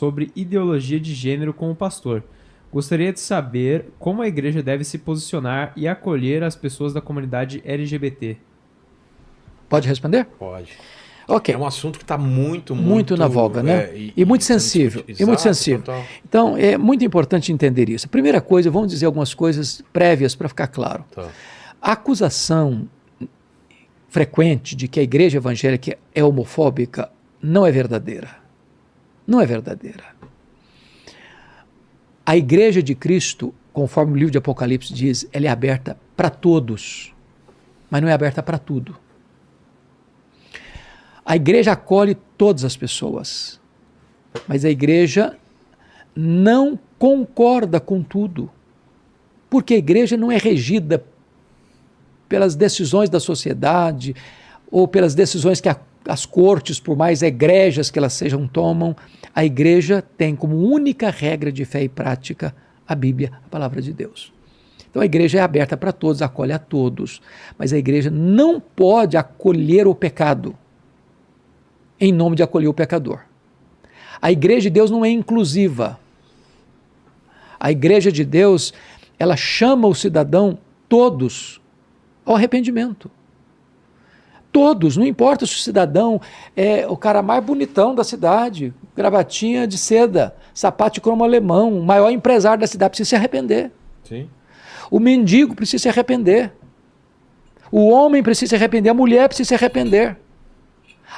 sobre ideologia de gênero com o pastor. Gostaria de saber como a igreja deve se posicionar e acolher as pessoas da comunidade LGBT. Pode responder? Pode. Ok. É um assunto que está muito, muito, muito. na voga, é, né? É, e, e, muito e, sensível. Exato, e muito sensível. Total. Então, tá. então, é muito importante entender isso. Primeira coisa, vamos dizer algumas coisas prévias para ficar claro. Tá. A acusação frequente de que a igreja evangélica é homofóbica não é verdadeira não é verdadeira. A igreja de Cristo, conforme o livro de Apocalipse diz, ela é aberta para todos, mas não é aberta para tudo. A igreja acolhe todas as pessoas, mas a igreja não concorda com tudo, porque a igreja não é regida pelas decisões da sociedade ou pelas decisões que a as cortes, por mais egrégias que elas sejam, tomam, a igreja tem como única regra de fé e prática a Bíblia, a palavra de Deus. Então a igreja é aberta para todos, acolhe a todos, mas a igreja não pode acolher o pecado em nome de acolher o pecador. A igreja de Deus não é inclusiva. A igreja de Deus, ela chama o cidadão todos ao arrependimento. Todos, não importa se o cidadão é o cara mais bonitão da cidade, gravatinha de seda, sapato de cromo alemão, o maior empresário da cidade, precisa se arrepender. Sim. O mendigo precisa se arrepender. O homem precisa se arrepender, a mulher precisa se arrepender.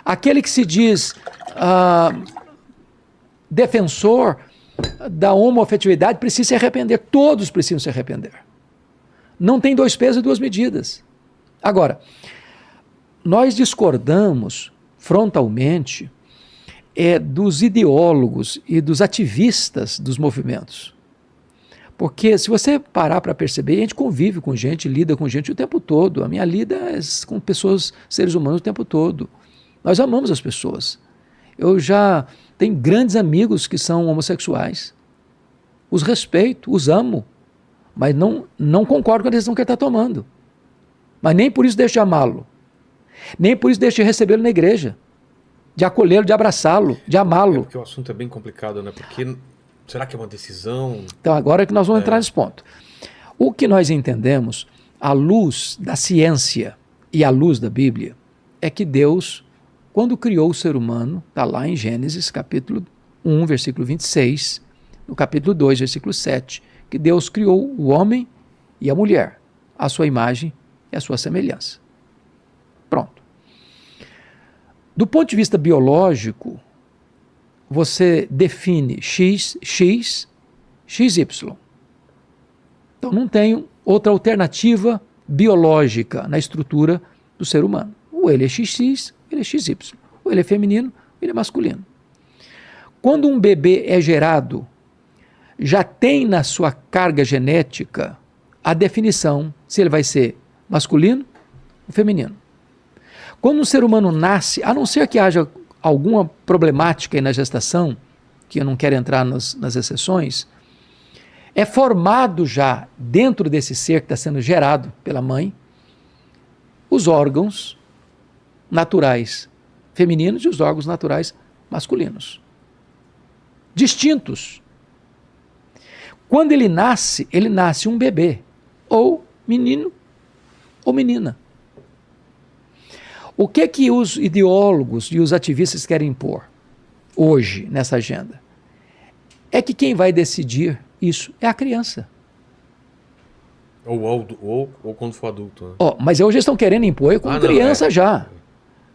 Aquele que se diz ah, defensor da homofetividade precisa se arrepender. Todos precisam se arrepender. Não tem dois pesos e duas medidas. Agora, nós discordamos frontalmente é dos ideólogos e dos ativistas dos movimentos. Porque se você parar para perceber, a gente convive com gente, lida com gente o tempo todo. A minha lida é com pessoas, seres humanos o tempo todo. Nós amamos as pessoas. Eu já tenho grandes amigos que são homossexuais. Os respeito, os amo, mas não, não concordo com a decisão que ele está tomando. Mas nem por isso deixo de amá-lo. Nem por isso deixe de recebê-lo na igreja, de acolhê-lo, de abraçá-lo, de amá-lo. É porque o assunto é bem complicado, né? Porque será que é uma decisão? Então, agora é que nós vamos é. entrar nesse ponto. O que nós entendemos, à luz da ciência e à luz da Bíblia, é que Deus, quando criou o ser humano, está lá em Gênesis capítulo 1, versículo 26, no capítulo 2, versículo 7, que Deus criou o homem e a mulher, a sua imagem e a sua semelhança. Pronto. Do ponto de vista biológico, você define x, x, x y Então não tem outra alternativa biológica na estrutura do ser humano. Ou ele é xx, ele é xy. Ou ele é feminino, ele é masculino. Quando um bebê é gerado, já tem na sua carga genética a definição se ele vai ser masculino ou feminino. Quando um ser humano nasce, a não ser que haja alguma problemática aí na gestação, que eu não quero entrar nas, nas exceções, é formado já dentro desse ser que está sendo gerado pela mãe os órgãos naturais femininos e os órgãos naturais masculinos. Distintos. Quando ele nasce, ele nasce um bebê, ou menino ou menina. O que que os ideólogos e os ativistas querem impor hoje nessa agenda? É que quem vai decidir isso é a criança. Ou, ou, ou, ou quando for adulto. Né? Oh, mas hoje estão querendo impor com ah, criança não, é. já.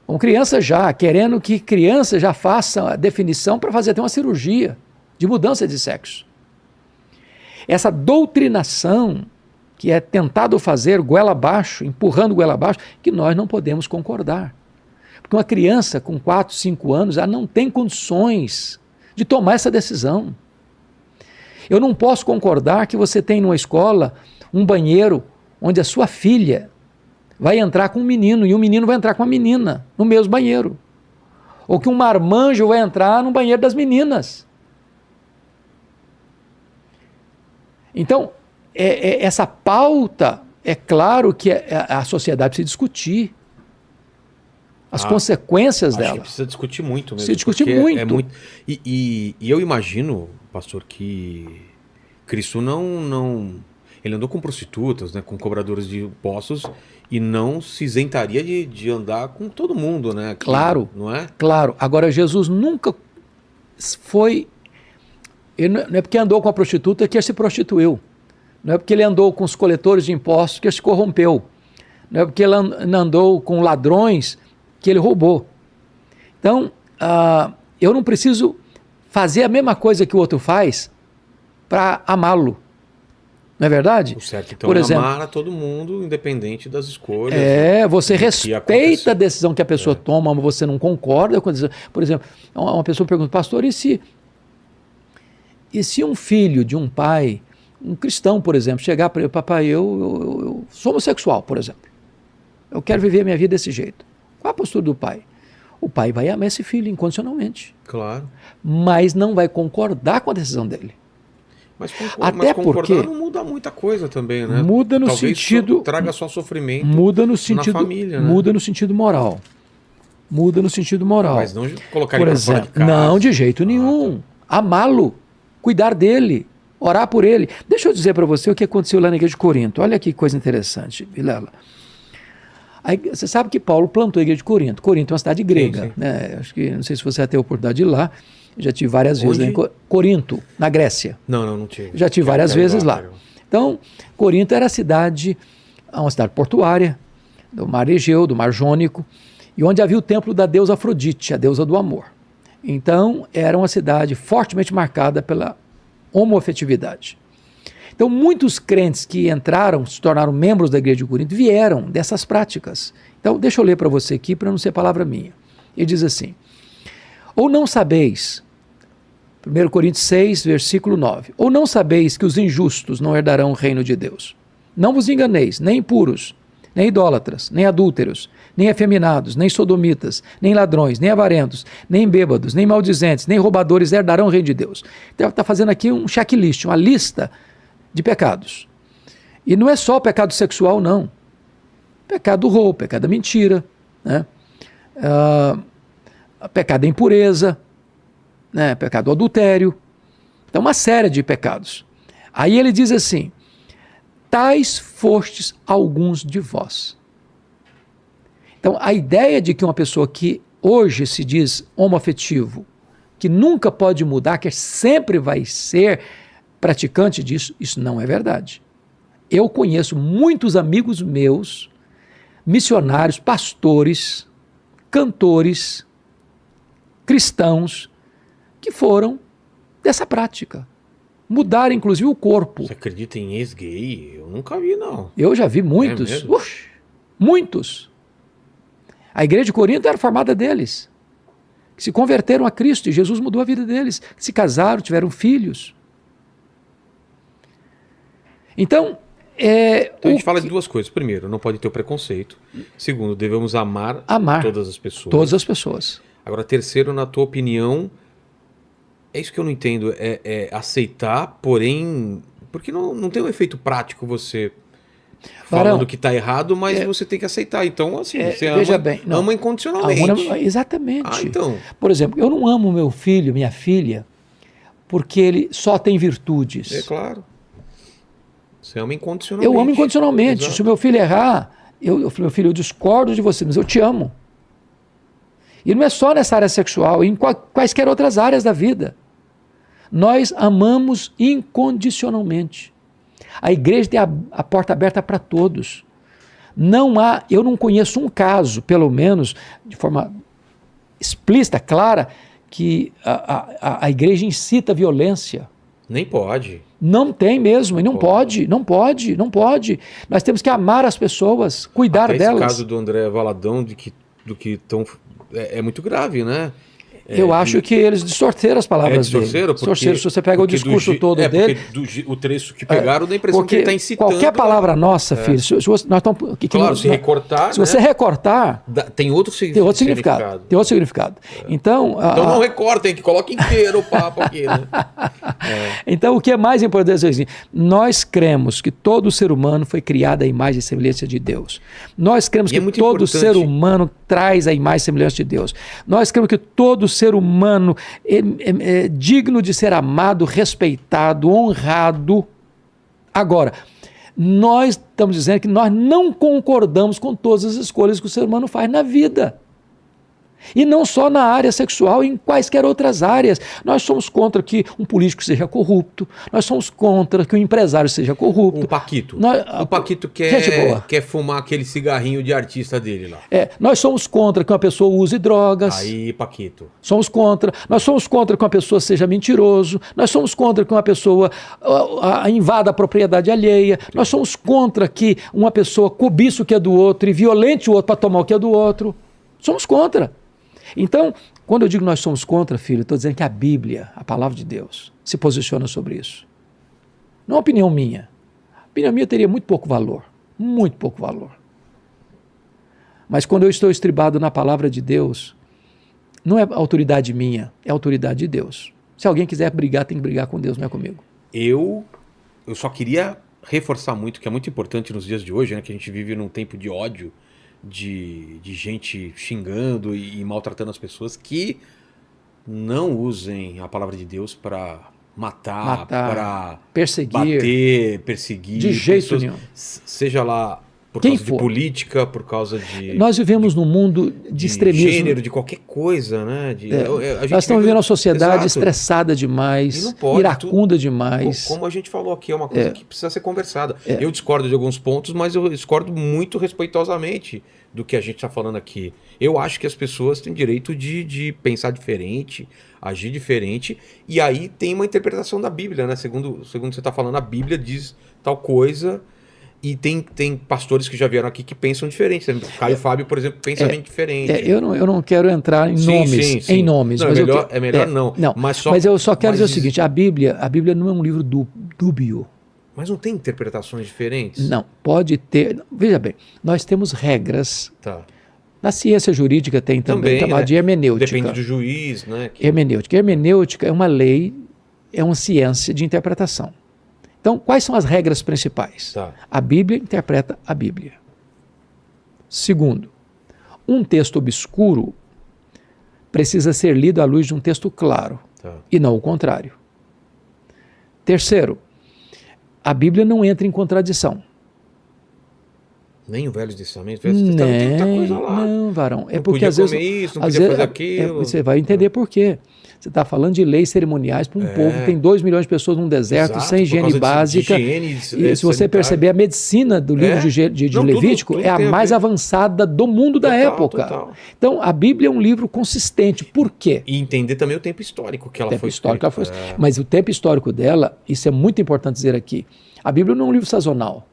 Com criança já, querendo que criança já faça a definição para fazer até uma cirurgia de mudança de sexo. Essa doutrinação que é tentado fazer goela abaixo, empurrando goela abaixo, que nós não podemos concordar. Porque uma criança com 4, 5 anos, ela não tem condições de tomar essa decisão. Eu não posso concordar que você tem numa escola um banheiro onde a sua filha vai entrar com um menino e o um menino vai entrar com a menina no mesmo banheiro. Ou que um marmanjo vai entrar no banheiro das meninas. Então, é, é, essa pauta, é claro que a, é, é, a sociedade precisa discutir as ah, consequências acho dela. precisa discutir muito mesmo. Precisa discutir é muito. É, muito... E, e, e, eu imagino, pastor, que Cristo não, não. Ele andou com prostitutas, né, com cobradores de impostos e não se isentaria de, de andar com todo mundo, né? Aqui, claro. Não é? Claro. Agora, Jesus nunca foi. Ele não é porque andou com a prostituta que se prostituiu. Não é porque ele andou com os coletores de impostos que ele se corrompeu. Não é porque ele andou com ladrões que ele roubou. Então, uh, eu não preciso fazer a mesma coisa que o outro faz para amá-lo. Não é verdade? O certo, então, Por é exemplo, amar a todo mundo, independente das escolhas. É, você respeita a decisão que a pessoa é. toma, mas você não concorda com a decisão. Por exemplo, uma pessoa pergunta, pastor, e se, e se um filho de um pai um cristão, por exemplo, chegar para ele, papai, eu, eu, eu, sou homossexual, por exemplo. Eu quero viver a minha vida desse jeito. Qual a postura do pai? O pai vai amar esse filho incondicionalmente. Claro. Mas não vai concordar com a decisão dele. Mas, concor Até mas concordar porque não muda muita coisa também, né? Muda no Talvez sentido. Traga só sofrimento. Muda no sentido. Na família, né? Muda no sentido moral. Muda no sentido moral. Mas não colocar por ele exemplo, de casa. Não, de jeito ah, nenhum. Tá. Amá-lo. Cuidar dele orar por ele. Deixa eu dizer para você o que aconteceu lá na igreja de Corinto. Olha que coisa interessante, Vilela. Aí, você sabe que Paulo plantou a igreja de Corinto. Corinto é uma cidade grega. Sim, sim. Né? Acho que não sei se você vai ter a oportunidade de ir lá. Já tive várias né? Onde? vezes lá em Corinto, na Grécia. Não, não, não tive. Já tive várias vezes lá. Então, Corinto era a cidade, é uma cidade portuária, do mar Egeu, do mar Jônico, e onde havia o templo da deusa Afrodite, a deusa do amor. Então, era uma cidade fortemente marcada pela homoafetividade. Então, muitos crentes que entraram, se tornaram membros da igreja de Corinto, vieram dessas práticas. Então, deixa eu ler para você aqui, para não ser palavra minha. Ele diz assim: Ou não sabeis, 1 Coríntios 6, versículo 9: Ou não sabeis que os injustos não herdarão o reino de Deus? Não vos enganeis, nem impuros, nem idólatras, nem adúlteros, nem efeminados, nem sodomitas, nem ladrões, nem avarentos, nem bêbados, nem maldizentes, nem roubadores herdarão o reino de Deus. Então está fazendo aqui um checklist, uma lista de pecados. E não é só pecado sexual, não. Pecado roubo, pecado da mentira, né? Uh, pecado da impureza, né? pecado do adultério. Então, uma série de pecados. Aí ele diz assim: tais fostes alguns de vós. Então, a ideia de que uma pessoa que hoje se diz homoafetivo, que nunca pode mudar, que sempre vai ser praticante disso, isso não é verdade. Eu conheço muitos amigos meus, missionários, pastores, cantores, cristãos, que foram dessa prática mudar, inclusive, o corpo. Você acredita em ex-gay? Eu nunca vi, não. Eu já vi muitos. É Ux, muitos. A igreja de Corinto era formada deles. Que se converteram a Cristo e Jesus mudou a vida deles. Que Se casaram, tiveram filhos. Então, é, então a gente que... fala de duas coisas. Primeiro, não pode ter o preconceito. Segundo, devemos amar, amar todas as pessoas. Todas as pessoas. Agora, terceiro, na tua opinião, é isso que eu não entendo. É, é aceitar, porém. Porque não, não tem um efeito prático você falando que está errado, mas é, você tem que aceitar. Então, assim, é, você ama, veja bem, não, ama incondicionalmente. Ama, exatamente. Ah, então. Por exemplo, eu não amo meu filho, minha filha, porque ele só tem virtudes. É claro. Você ama incondicionalmente. Eu amo incondicionalmente. Exato. Se o meu filho errar, eu, eu meu filho, eu discordo de você, mas eu te amo. E não é só nessa área sexual, em quaisquer outras áreas da vida. Nós amamos incondicionalmente. A igreja tem a, a porta aberta para todos. Não há, eu não conheço um caso, pelo menos de forma explícita, clara, que a, a, a igreja incita a violência. Nem pode. Não tem mesmo, e não pode. pode. não pode, não pode. Nós temos que amar as pessoas, cuidar Até delas. Esse caso do André Valadão de que, do que tão, é, é muito grave, né? É, Eu é, acho que eles distorceram as palavras é, sorteiro, dele. Porque, se você pega o discurso do, todo é, dele. Do, o trecho que pegaram é, dá a impressão que ele está incitando. Qualquer palavra nossa, é. filho, se, se você, nós que, claro, que, se recortar. Se né? você recortar. Da, tem outro, tem outro significado. significado. Tem outro significado. Então, então a, então não recortem, que coloque inteiro o papo aqui. Né? Então, o que é mais importante é assim, nós cremos que todo ser humano foi criado à imagem e semelhança de Deus. Nós cremos e que todo importante. ser humano traz a imagem e semelhança de Deus. Nós cremos que todo ser humano é, é, é, digno de ser amado, respeitado, honrado. Agora, nós estamos dizendo que nós não concordamos com todas as escolhas que o ser humano faz na vida. E não só na área sexual, em quaisquer outras áreas. Nós somos contra que um político seja corrupto, nós somos contra que um empresário seja corrupto. O Paquito. Nós, o Paquito quer, quer fumar aquele cigarrinho de artista dele lá. É, nós somos contra que uma pessoa use drogas. Aí, Paquito. Somos contra. Nós somos contra que uma pessoa seja mentiroso, nós somos contra que uma pessoa a, a, invada a propriedade alheia, Sim. nós somos contra que uma pessoa cobiça o que é do outro e violente o outro para tomar o que é do outro. Somos contra. Então, quando eu digo nós somos contra, filho, estou dizendo que a Bíblia, a palavra de Deus, se posiciona sobre isso. Não é opinião minha. A opinião minha teria muito pouco valor. Muito pouco valor. Mas quando eu estou estribado na palavra de Deus, não é autoridade minha, é autoridade de Deus. Se alguém quiser brigar, tem que brigar com Deus, não é comigo. Eu, eu só queria reforçar muito que é muito importante nos dias de hoje, né, que a gente vive num tempo de ódio de, de gente xingando e, e maltratando as pessoas que não usem a palavra de Deus para matar, matar para perseguir, bater, perseguir, de jeito pessoas, nenhum. Seja lá por Quem causa for. de política, por causa de. Nós vivemos de, num mundo de, de extremismo. De gênero, de qualquer coisa, né? De, é. é, é nós estamos vivendo uma sociedade Exato. estressada demais, pode, iracunda tu, demais. Como a gente falou aqui, é uma coisa é. que precisa ser conversada. É. Eu discordo de alguns pontos, mas eu discordo muito respeitosamente do que a gente está falando aqui. Eu acho que as pessoas têm direito de, de pensar diferente, agir diferente, e aí tem uma interpretação da Bíblia, né? Segundo, segundo você está falando, a Bíblia diz tal coisa. E tem, tem pastores que já vieram aqui que pensam diferente. Né? O Caio é, Fábio, por exemplo, pensa é, bem diferente. É, eu, não, eu não quero entrar em sim, nomes. Sim, sim. Em nomes. Não, mas é melhor, que, é melhor é, não. não mas, só, mas eu só quero dizer o seguinte: a Bíblia, a Bíblia não é um livro dúbio. Mas não tem interpretações diferentes? Não, pode ter. Veja bem, nós temos regras. Tá. Na ciência jurídica tem também, também tá né? de hermenêutica. Depende do juiz, né? Que... Hermenêutica. Hermenêutica é uma lei, é uma ciência de interpretação. Então, quais são as regras principais? Tá. A Bíblia interpreta a Bíblia. Segundo, um texto obscuro precisa ser lido à luz de um texto claro tá. e não o contrário. Terceiro, a Bíblia não entra em contradição. Nem o Velho Testamento? O Velho Testamento né? tem muita coisa lá. Não, varão. É não porque às vezes. Isso, às vezes é, é você vai entender é. por quê. Você está falando de leis cerimoniais para um é. povo que tem 2 milhões de pessoas num deserto, Exato, sem higiene básica. De, de higiene, e se sanitário. você perceber, a medicina do é? livro é. de, não, Levítico tudo, tudo é a mais a avançada do mundo total, da época. Total. Então, a Bíblia é um livro consistente. Por quê? E entender também o tempo histórico que ela tempo foi histórico ela foi... Mas o tempo histórico dela, isso é muito importante dizer aqui. A Bíblia não é um livro sazonal.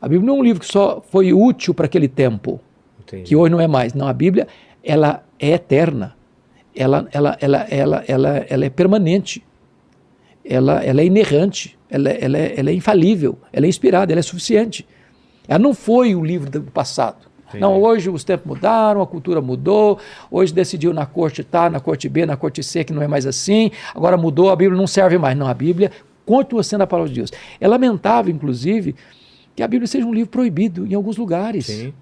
A Bíblia não é um livro que só foi útil para aquele tempo, Entendi. que hoje não é mais. Não, a Bíblia ela é eterna, ela, ela, ela, ela, ela, ela é permanente, ela, ela é inerrante, ela, ela, é, ela é infalível, ela é inspirada, ela é suficiente. Ela não foi o livro do passado. Entendi. Não, hoje os tempos mudaram, a cultura mudou, hoje decidiu na corte A, na corte B, na corte C, que não é mais assim, agora mudou, a Bíblia não serve mais. Não, a Bíblia continua sendo a palavra de Deus. É lamentável, inclusive, que a Bíblia seja um livro proibido em alguns lugares. Sim.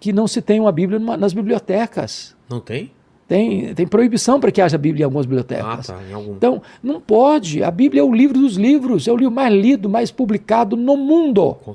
Que não se tenha uma Bíblia numa, nas bibliotecas. Não tem? Tem, tem proibição para que haja Bíblia em algumas bibliotecas. Ah, tá, em algum... Então, não pode. A Bíblia é o livro dos livros, é o livro mais lido, mais publicado no mundo. Com